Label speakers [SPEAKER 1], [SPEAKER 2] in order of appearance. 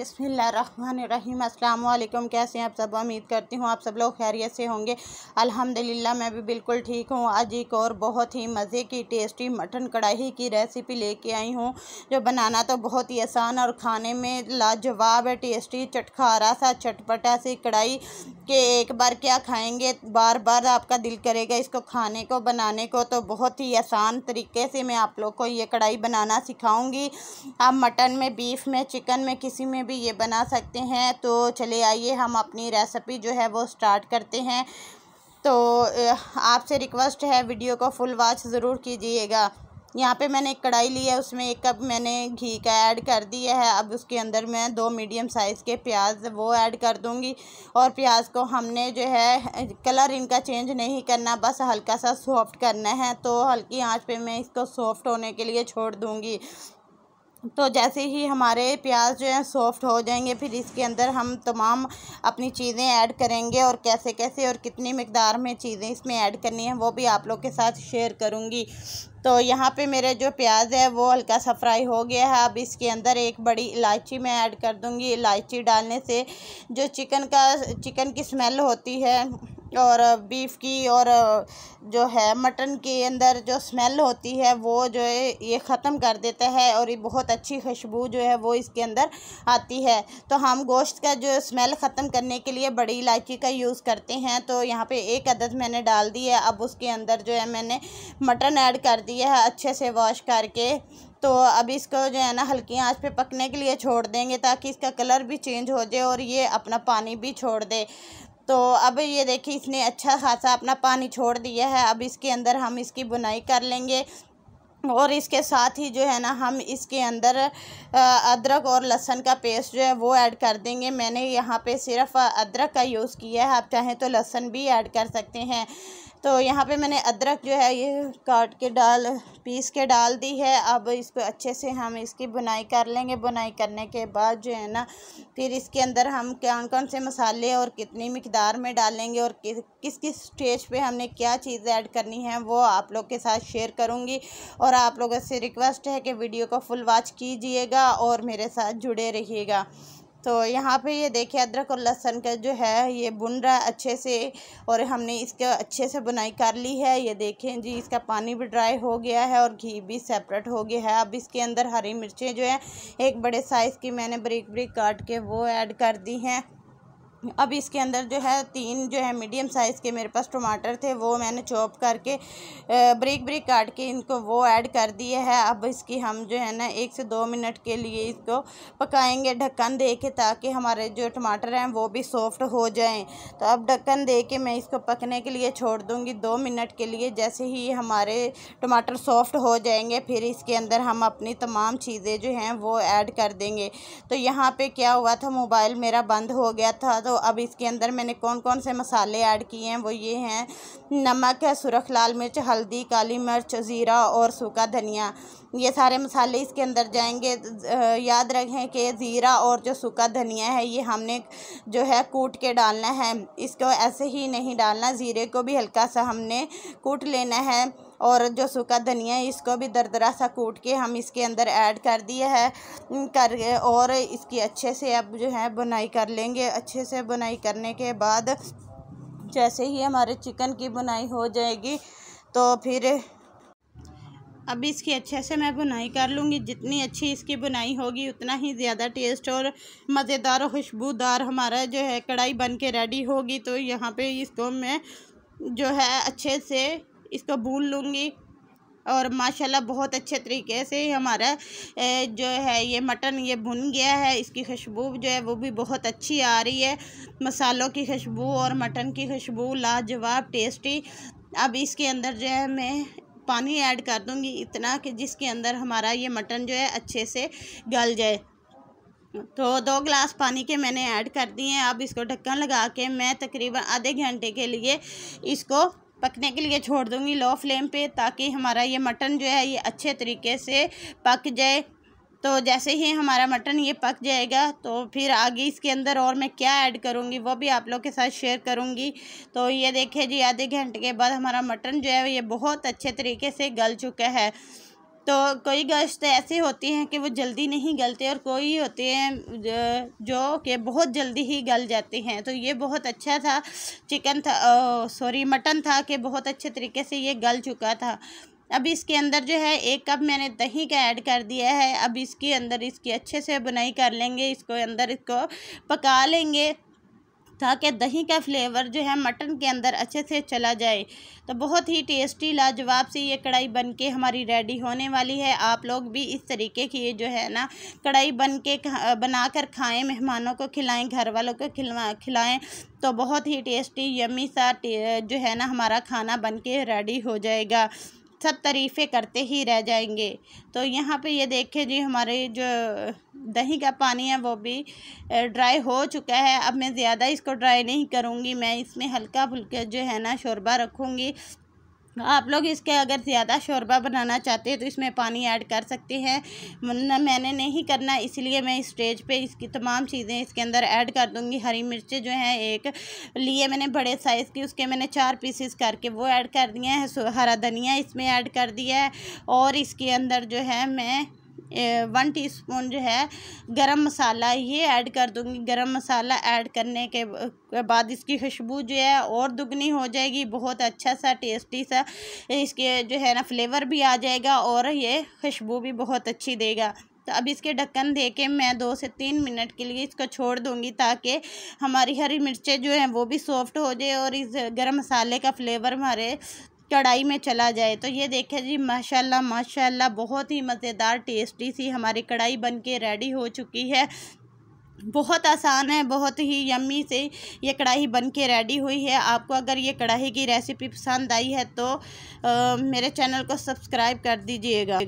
[SPEAKER 1] बिसमीम अल्लाम कैसे हैं आप सब उम्मीद करती हूँ आप सब लोग खैरियत से होंगे अल्हम्दुलिल्लाह मैं भी बिल्कुल ठीक हूँ आज एक और बहुत ही मज़े की टेस्टी मटन कढ़ाई की रेसिपी लेके आई हूँ जो बनाना तो बहुत ही आसान और खाने में लाजवाब है टेस्टी चटखारा सा चटपटा सी कढ़ाई कि एक बार क्या खाएंगे बार बार आपका दिल करेगा इसको खाने को बनाने को तो बहुत ही आसान तरीके से मैं आप लोग को ये कढ़ाई बनाना सिखाऊंगी आप मटन में बीफ में चिकन में किसी में भी ये बना सकते हैं तो चले आइए हम अपनी रेसिपी जो है वो स्टार्ट करते हैं तो आपसे रिक्वेस्ट है वीडियो को फुल वॉच ज़रूर कीजिएगा यहाँ पे मैंने एक कढ़ाई ली है उसमें एक कप मैंने घी का ऐड कर दिया है अब उसके अंदर मैं दो मीडियम साइज़ के प्याज वो ऐड कर दूँगी और प्याज को हमने जो है कलर इनका चेंज नहीं करना बस हल्का सा सॉफ्ट करना है तो हल्की आंच पे मैं इसको सॉफ्ट होने के लिए छोड़ दूँगी तो जैसे ही हमारे प्याज जो है सॉफ्ट हो जाएंगे फिर इसके अंदर हम तमाम अपनी चीज़ें ऐड करेंगे और कैसे कैसे और कितनी मकदार में चीज़ें इसमें ऐड करनी है वो भी आप लोग के साथ शेयर करूँगी तो यहाँ पे मेरे जो प्याज है वो हल्का सा फ्राई हो गया है अब इसके अंदर एक बड़ी इलायची मैं ऐड कर दूँगी इलायची डालने से जो चिकन का चिकन की स्मेल होती है और बीफ की और जो है मटन के अंदर जो स्मेल होती है वो जो है ये ख़त्म कर देता है और ये बहुत अच्छी खुशबू जो है वो इसके अंदर आती है तो हम गोश्त का जो स्मेल ख़त्म करने के लिए बड़ी इलायची का यूज़ करते हैं तो यहाँ पे एक अदद मैंने डाल दी है अब उसके अंदर जो है मैंने मटन ऐड कर दिया है अच्छे से वॉश करके तो अब इसको जो है ना हल्की आंच पे पकने के लिए छोड़ देंगे ताकि इसका कलर भी चेंज हो जाए और ये अपना पानी भी छोड़ दे तो अब ये देखिए इसने अच्छा खासा अपना पानी छोड़ दिया है अब इसके अंदर हम इसकी बुनाई कर लेंगे और इसके साथ ही जो है ना हम इसके अंदर अदरक और लहसन का पेस्ट जो है वो ऐड कर देंगे मैंने यहाँ पे सिर्फ अदरक का यूज़ किया है आप चाहें तो लहसन भी ऐड कर सकते हैं तो यहाँ पे मैंने अदरक जो है ये काट के डाल पीस के डाल दी है अब इसको अच्छे से हम इसकी बुनाई कर लेंगे बुनाई करने के बाद जो है ना फिर इसके अंदर हम कौन कौन से मसाले और कितनी मकदार में डालेंगे और किस किस किस स्टेज पे हमने क्या चीज़ ऐड करनी है वो आप लोग के साथ शेयर करूँगी और आप लोगों से रिक्वेस्ट है कि वीडियो को फुल वॉच कीजिएगा और मेरे साथ जुड़े रहिएगा तो यहाँ पे ये देखिए अदरक और लहसन का जो है ये बुन रहा है अच्छे से और हमने इसके अच्छे से बुनाई कर ली है ये देखें जी इसका पानी भी ड्राई हो गया है और घी भी सेपरेट हो गया है अब इसके अंदर हरी मिर्चें जो है एक बड़े साइज़ की मैंने ब्रिक ब्रिक काट के वो ऐड कर दी हैं अब इसके अंदर जो है तीन जो है मीडियम साइज़ के मेरे पास टमाटर थे वो मैंने चॉप करके ब्रेक ब्रेक काट के इनको वो ऐड कर दिए है अब इसकी हम जो है ना एक से दो मिनट के लिए इसको पकाएंगे ढक्कन दे के ताकि हमारे जो टमाटर हैं वो भी सॉफ्ट हो जाएं तो अब ढक्कन दे के मैं इसको पकने के लिए छोड़ दूँगी दो मिनट के लिए जैसे ही हमारे टमाटर सॉफ्ट हो जाएंगे फिर इसके अंदर हम अपनी तमाम चीज़ें जो हैं वो ऐड कर देंगे तो यहाँ पर क्या हुआ था मोबाइल मेरा बंद हो गया था तो तो अब इसके अंदर मैंने कौन कौन से मसाले ऐड किए हैं वो ये हैं नमक है सुरख लाल मिर्च हल्दी काली मिर्च ज़ीरा और सूखा धनिया ये सारे मसाले इसके अंदर जाएंगे याद रखें कि ज़ीरा और जो सूखा धनिया है ये हमने जो है कूट के डालना है इसको ऐसे ही नहीं डालना ज़ीरे को भी हल्का सा हमने कूट लेना है और जो सूखा धनिया है इसको भी दरदरा सा कूट के हम इसके अंदर ऐड कर दिया है कर और इसकी अच्छे से अब जो है बुनाई कर लेंगे अच्छे से बुनाई करने के बाद जैसे ही हमारे चिकन की बुनाई हो जाएगी तो फिर अब इसकी अच्छे से मैं बुनाई कर लूँगी जितनी अच्छी इसकी बुनाई होगी उतना ही ज़्यादा टेस्ट और मज़ेदार और खुशबूदार हमारा जो है कढ़ाई बन के रेडी होगी तो यहाँ पे इसको मैं जो है अच्छे से इसको भून लूँगी और माशाल्लाह बहुत अच्छे तरीके से हमारा जो है ये मटन ये भुन गया है इसकी खुशबू जो है वो भी बहुत अच्छी आ रही है मसालों की खुशबू और मटन की खुशबू लाजवाब टेस्टी अब इसके अंदर जो है मैं पानी ऐड कर दूँगी इतना कि जिसके अंदर हमारा ये मटन जो है अच्छे से गल जाए तो दो गिलास पानी के मैंने ऐड कर दिए हैं अब इसको ढक्कन लगा के मैं तकरीबन आधे घंटे के लिए इसको पकने के लिए छोड़ दूँगी लो फ्लेम पे ताकि हमारा ये मटन जो है ये अच्छे तरीके से पक जाए तो जैसे ही हमारा मटन ये पक जाएगा तो फिर आगे इसके अंदर और मैं क्या ऐड करूँगी वो भी आप लोग के साथ शेयर करूँगी तो ये देखिए जी आधे घंटे के बाद हमारा मटन जो है ये बहुत अच्छे तरीके से गल चुका है तो कोई गश्त ऐसे होती हैं कि वो जल्दी नहीं गलते और कोई होते हैं जो कि बहुत जल्दी ही गल जाते हैं तो ये बहुत अच्छा था चिकन था सॉरी मटन था कि बहुत अच्छे तरीके से ये गल चुका था अब इसके अंदर जो है एक कप मैंने दही का ऐड कर दिया है अब इसके अंदर इसकी अच्छे से बुनाई कर लेंगे इसको अंदर इसको पका लेंगे ताकि दही का फ्लेवर जो है मटन के अंदर अच्छे से चला जाए तो बहुत ही टेस्टी लाजवाब सी ये कढ़ाई बन के हमारी रेडी होने वाली है आप लोग भी इस तरीके की ये जो है ना कढ़ाई बन के बना कर खाएँ मेहमानों को खिलाएँ घर वालों को खिलवा खिलाएँ तो बहुत ही टेस्टी यमी सा जो है ना हमारा खाना बन के रेडी हो जाएगा सब तरीफे करते ही रह जाएंगे तो यहाँ पे ये देखें जी हमारे जो दही का पानी है वो भी ड्राई हो चुका है अब मैं ज़्यादा इसको ड्राई नहीं करूँगी मैं इसमें हल्का फुल्का जो है ना शोरबा रखूँगी आप लोग इसके अगर ज़्यादा शोरबा बनाना चाहते हैं तो इसमें पानी ऐड कर सकते हैं वरना मैंने नहीं करना इसलिए मैं स्टेज इस पे इसकी तमाम चीज़ें इसके अंदर ऐड कर दूंगी हरी मिर्चें जो हैं एक लिए मैंने बड़े साइज़ की उसके मैंने चार पीसेस करके वो ऐड कर दिए हैं हरा धनिया इसमें ऐड कर दिया है और इसके अंदर जो है मैं वन टीस्पून जो है गरम मसाला ये ऐड कर दूँगी गरम मसाला ऐड करने के बाद इसकी खुशबू जो है और दुगनी हो जाएगी बहुत अच्छा सा टेस्टी सा इसके जो है ना फ्लेवर भी आ जाएगा और ये खुशबू भी बहुत अच्छी देगा तो अब इसके ढक्कन दे के मैं दो से तीन मिनट के लिए इसको छोड़ दूंगी ताकि हमारी हरी मिर्चें जो हैं वो भी सॉफ्ट हो जाए और इस गरम मसाले का फ्लेवर हमारे कढ़ाई में चला जाए तो ये देखें जी माशाल्लाह माशाल्लाह बहुत ही मज़ेदार टेस्टी सी हमारी कढ़ाई बनके रेडी हो चुकी है बहुत आसान है बहुत ही यम्मी से ये कढ़ाई बन के रेडी हुई है आपको अगर ये कढ़ाई की रेसिपी पसंद आई है तो आ, मेरे चैनल को सब्सक्राइब कर दीजिएगा